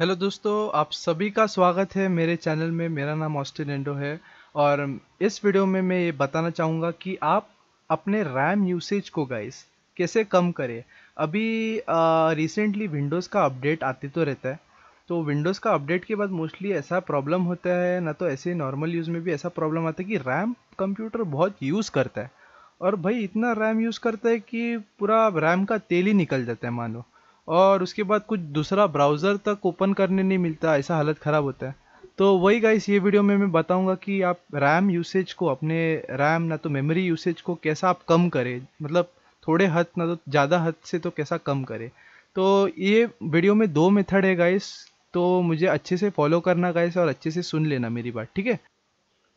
hello दोस्तों आप सभी का स्वागत है मेरे चैनल में मेरा नाम ऑस्टिन एंडो है और इस वीडियो में मैं ये बताना चाहूँगा कि आप अपने रैम यूसेज को गाइस कैसे कम करें अभी रिसेंटली विंडोज़ का अपडेट आते तो रहता है तो विंडोज़ का अपडेट के बाद मोस्टली ऐसा प्रॉब्लम होता है ना तो ऐसे नॉर्मल यूज़ में भी ऐसा प्रॉब्लम आता है कि रैम कंप्यूटर बहुत यूज़ करता है और भाई इतना रैम यूज़ करता है कि पूरा रैम का तेल ही निकल जाता है मानो और उसके बाद कुछ दूसरा ब्राउज़र तक ओपन करने नहीं मिलता ऐसा हालत ख़राब होता है तो वही गाइस ये वीडियो में मैं बताऊंगा कि आप रैम यूसेज को अपने रैम ना तो मेमोरी यूसेज को कैसा आप कम करें मतलब थोड़े हद ना तो ज़्यादा हद से तो कैसा कम करें तो ये वीडियो में दो मेथड है गाइस तो मुझे अच्छे से फॉलो करना गाइस और अच्छे से सुन लेना मेरी बात ठीक है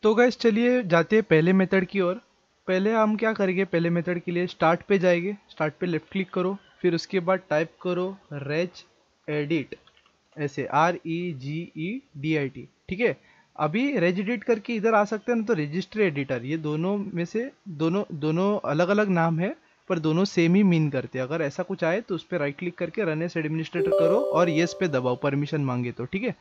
तो गाइस चलिए जाते हैं पहले मेथड की ओर पहले हम क्या करेंगे पहले मेथड के लिए स्टार्ट पे जाएंगे स्टार्ट पे लेफ़्ट क्लिक करो फिर उसके बाद टाइप करो रेच एडिट ऐसे R E G E D I T ठीक है अभी रेज एडिट करके इधर आ सकते हैं ना तो रजिस्टर एडिटर ये दोनों में से दोनों दोनों अलग अलग नाम है पर दोनों सेम ही मीन करते हैं अगर ऐसा कुछ आए तो उस पर राइट क्लिक करके रन एस एडमिनिस्ट्रेटर करो और येस पे दबाओ परमिशन मांगे तो ठीक है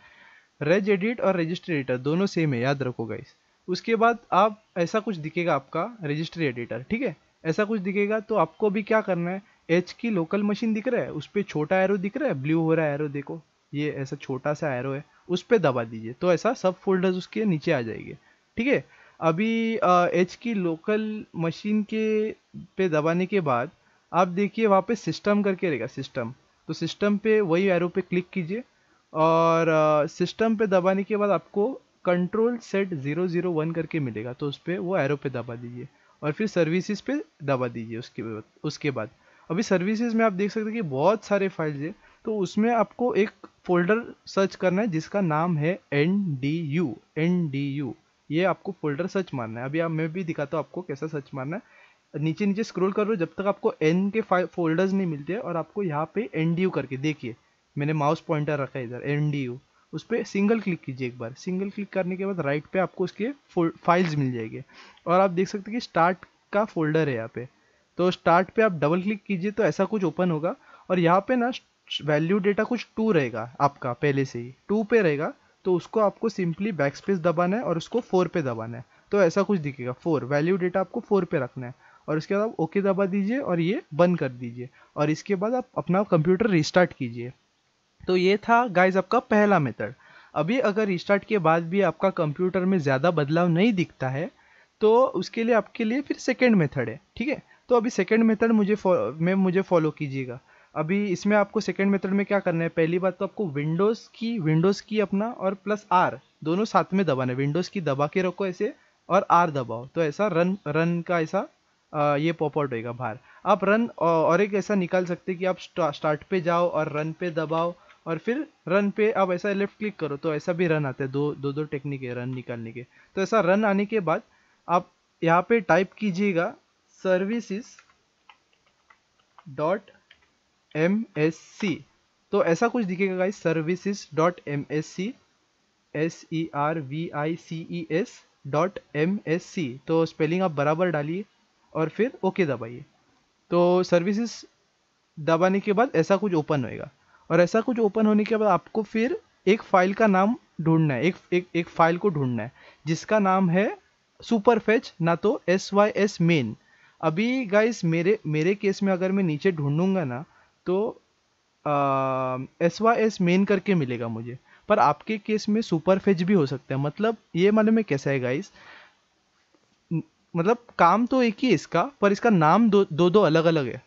रेज एडिट और रजिस्टर एडिटर दोनों सेम है याद रखो गाइस उसके बाद आप ऐसा कुछ दिखेगा आपका रजिस्टर एडिटर ठीक है ऐसा कुछ दिखेगा तो आपको भी क्या करना है एच की लोकल मशीन दिख रहा है उस पर छोटा एरो दिख रहा है ब्लू हो रहा है एरो देखो ये ऐसा छोटा सा एरो है उस पर दबा दीजिए तो ऐसा सब फोल्डर्स उसके नीचे आ जाएंगे ठीक है अभी एच की लोकल मशीन के पे दबाने के बाद आप देखिए वहाँ पे सिस्टम करके रहेगा सिस्टम तो सिस्टम पे वही एरो पे क्लिक कीजिए और सिस्टम पे दबाने के बाद आपको control set zero zero one करके मिलेगा तो उस पर वो एरो पे दबा दीजिए और फिर सर्विसेज पे दबा दीजिए उसके उसके बाद अभी सर्विसेज में आप देख सकते हैं कि बहुत सारे फाइल्स है तो उसमें आपको एक फोल्डर सर्च करना है जिसका नाम है N D U N D U ये आपको फोल्डर सर्च मारना है अभी आप मैं भी दिखाता हूँ आपको कैसा सर्च मारना है नीचे नीचे स्क्रॉल रहे जब तक आपको एन के फोल्डर्स नहीं मिलते और आपको यहाँ पे एन डी यू करके देखिए मैंने माउस पॉइंटर रखा है इधर एन डी यू उस पर सिंगल क्लिक कीजिए एक बार सिंगल क्लिक करने के बाद राइट पे आपको उसके फाइल्स मिल जाएंगे और आप देख सकते हैं कि स्टार्ट का फोल्डर है यहाँ पे तो स्टार्ट पे आप डबल क्लिक कीजिए तो ऐसा कुछ ओपन होगा और यहाँ पे ना वैल्यू डेटा कुछ टू रहेगा आपका पहले से ही टू पे रहेगा तो उसको आपको सिंपली बैक स्पेस दबाना है और उसको फोर पे दबाना है तो ऐसा कुछ दिखेगा फोर वैल्यू डेटा आपको फोर पे रखना है और उसके बाद आप ओके दबा दीजिए और ये बंद कर दीजिए और इसके बाद आप अपना कंप्यूटर रिस्टार्ट कीजिए तो ये था गाइज आपका पहला मेथड अभी अगर रिस्टार्ट के बाद भी आपका कंप्यूटर में ज़्यादा बदलाव नहीं दिखता है तो उसके लिए आपके लिए फिर सेकेंड मेथड है ठीक है तो अभी सेकेंड मेथड मुझे मैम मुझे फॉलो कीजिएगा अभी इसमें आपको सेकेंड मेथड में क्या करना है पहली बात तो आपको विंडोज़ की विंडोज़ की अपना और प्लस आर दोनों साथ में दबाना है विंडोज़ की दबा के रखो ऐसे और आर दबाओ तो ऐसा रन रन का ऐसा आ, ये पॉपआउट होएगा बाहर आप रन और एक ऐसा निकाल सकते कि आप स्टार्ट पे जाओ और रन पे दबाओ और फिर रन पे आप ऐसा लेफ्ट क्लिक करो तो ऐसा भी रन आता है दो दो दो टेक्निक है रन निकालने के तो ऐसा रन आने के बाद आप यहाँ पे टाइप कीजिएगा services dot M S C तो ऐसा कुछ दिखेगा guys services dot M S C S E R V I C E S dot M S C तो स्पेलिंग आप बराबर डालिए और फिर ओके दबाइए तो सर्विसेज दबाने के बाद ऐसा कुछ ओपन होएगा और ऐसा कुछ ओपन होने के बाद आपको फिर एक फाइल का नाम ढूंढना है एक एक एक फाइल को ढूंढना है जिसका नाम है सुपर फेच ना तो एस वाई एस मेन अभी गाइस मेरे मेरे केस में अगर मैं नीचे ढूंढूंगा ना तो एस वाई एस मेन करके मिलेगा मुझे पर आपके केस में सुपर फेज भी हो सकता है मतलब ये मालूम है कैसा है गाइस मतलब काम तो एक ही इसका पर इसका नाम दो दो, दो अलग अलग है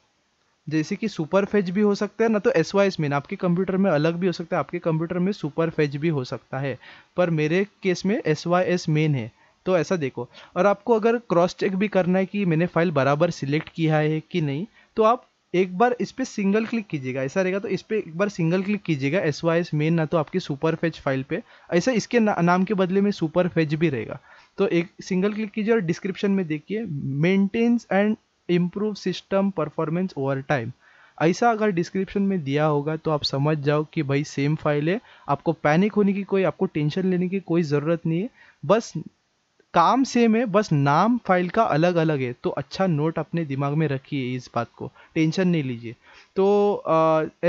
जैसे कि सुपर फेज भी हो सकता है ना तो एस वाई एस मेन आपके कंप्यूटर में अलग भी हो सकता है आपके कंप्यूटर में सुपर फेज भी हो सकता है पर मेरे केस में एस वाई एस मेन है तो ऐसा देखो और आपको अगर क्रॉस चेक भी करना है कि मैंने फाइल बराबर सिलेक्ट किया है कि नहीं तो आप एक बार इस पर सिंगल क्लिक कीजिएगा ऐसा रहेगा तो इस पर एक बार सिंगल क्लिक कीजिएगा एस वाई एस मेन ना तो आपकी सुपर फेज फाइल पे ऐसा इसके ना, नाम के बदले में सुपर फेज भी रहेगा तो एक सिंगल क्लिक कीजिए और डिस्क्रिप्शन में देखिए maintenance and improve system performance over time ऐसा अगर डिस्क्रिप्शन में दिया होगा तो आप समझ जाओ कि भाई सेम फाइल है आपको पैनिक होने की कोई आपको टेंशन लेने की कोई ज़रूरत नहीं है बस काम सेम है बस नाम फाइल का अलग अलग है तो अच्छा नोट अपने दिमाग में रखिए इस बात को टेंशन नहीं लीजिए तो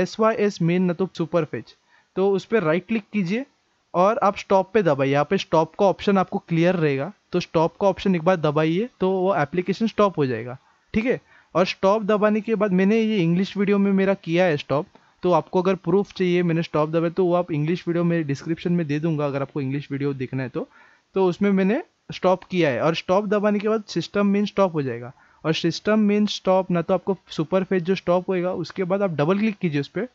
एस वाई एस मेन न तो सुपर फेज तो उस पर राइट क्लिक कीजिए और आप स्टॉप पे दबाइए यहाँ पे स्टॉप का ऑप्शन आपको क्लियर रहेगा तो स्टॉप का ऑप्शन एक बार दबाइए तो वो एप्लीकेशन स्टॉप हो जाएगा ठीक है और स्टॉप दबाने के बाद मैंने ये इंग्लिश वीडियो में मेरा किया है स्टॉप तो आपको अगर प्रूफ चाहिए मैंने स्टॉप दबाया तो वो आप इंग्लिश वीडियो मेरे डिस्क्रिप्शन में दे दूंगा अगर आपको इंग्लिश वीडियो देखना है तो तो उसमें मैंने स्टॉप किया है और स्टॉप दबाने के बाद सिस्टम मेन स्टॉप हो जाएगा और सिस्टम मेन स्टॉप ना तो आपको सुपर फेज जो स्टॉप होएगा उसके बाद आप डबल क्लिक कीजिए उस पर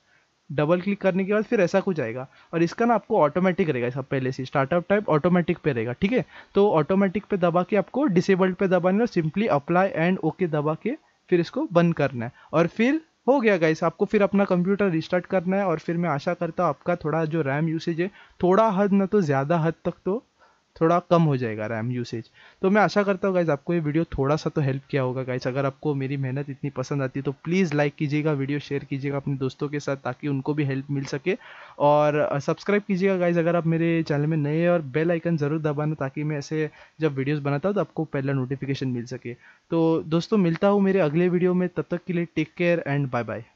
डबल क्लिक करने के बाद फिर ऐसा कुछ आएगा और इसका ना आपको ऑटोमेटिक रहेगा सब पहले से स्टार्टअप टाइप ऑटोमेटिक पे रहेगा ठीक है तो ऑटोमेटिक पे दबा के आपको डिसेबल्ड पे दबाना है सिंपली अप्लाई एंड ओके दबा के फिर इसको बंद करना है और फिर हो गया गाइस आपको फिर अपना कंप्यूटर रिस्टार्ट करना है और फिर मैं आशा करता हूँ आपका थोड़ा जो रैम यूसेज है थोड़ा हद ना तो ज़्यादा हद तक तो थोड़ा कम हो जाएगा रैम यूसेज तो मैं आशा करता हूँ गाइज आपको ये वीडियो थोड़ा सा तो हेल्प किया होगा गाइज अगर आपको मेरी मेहनत इतनी पसंद आती है तो प्लीज़ लाइक कीजिएगा वीडियो शेयर कीजिएगा अपने दोस्तों के साथ ताकि उनको भी हेल्प मिल सके और सब्सक्राइब कीजिएगा गाइज अगर आप मेरे चैनल में नए और बेल आइकन ज़रूर दबाना ताकि मैं ऐसे जब वीडियोज़ बनाता हूँ तो आपको पहला नोटिफिकेशन मिल सके तो दोस्तों मिलता हूँ मेरे अगले वीडियो में तब तक के लिए take care and bye bye